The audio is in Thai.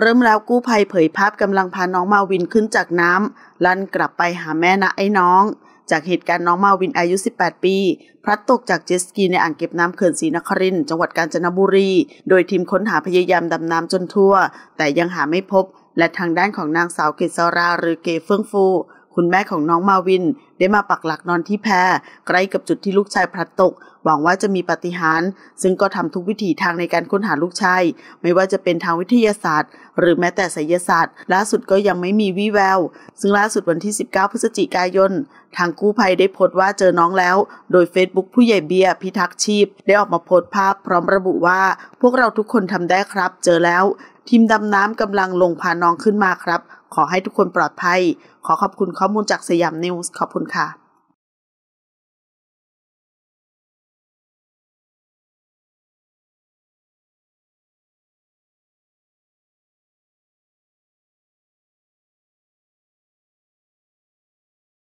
เริ่มแล้วกู้ภัยเผยภาพกำลังพาน้องมาวินขึ้นจากน้ำลั่นกลับไปหาแม่นะไอ้น้อง จากเหตุการณ์น้องมาวินอายุ 18 ปีพลัดตกจากเจสกีในอ่างเก็บน้ำเขื่อนศรีนครินทร์จังหวัดกาญจนบุรี โดยทีมค้นหาพยายามดำน้ำจนทั่ว แต่ยังหาไม่พบ และทางด้านของนางสาวเกศราหรือเกเฟื่องฟูคุณแม่ของน้องมาวิน ได้มาปักหลักนอนที่แพใกล้กับจุดที่ลูกชายพลัดตก หวังว่าจะมีปฏิหาร ซึ่งก็ทำทุกวิถีทางในการค้นหาลูกชาย ไม่ว่าจะเป็นทางวิทยาศาสตร์ หรือแม้แต่ไสยศาสตร์ ล่าสุดก็ยังไม่มีวี่แวว ซึ่งล่าสุดวันที่ 19 พฤศจิกายน ทางกู้ภัยได้โพสต์ว่าเจอน้องแล้ว โดย Facebook ผู้ใหญ่เบียพิทักษ์ชีพ ได้ออกมาโพสต์ภาพ พร้อมระบุว่าพวกเราทุกคนทำได้ครับ เจอแล้วทีมดำน้ำกำลังลงพาน้องขึ้นมาครับขอให้ทุกคนปลอดภัย ขอขอบคุณข้อมูลจากสยามนิวส์ขอบคุณค่ะ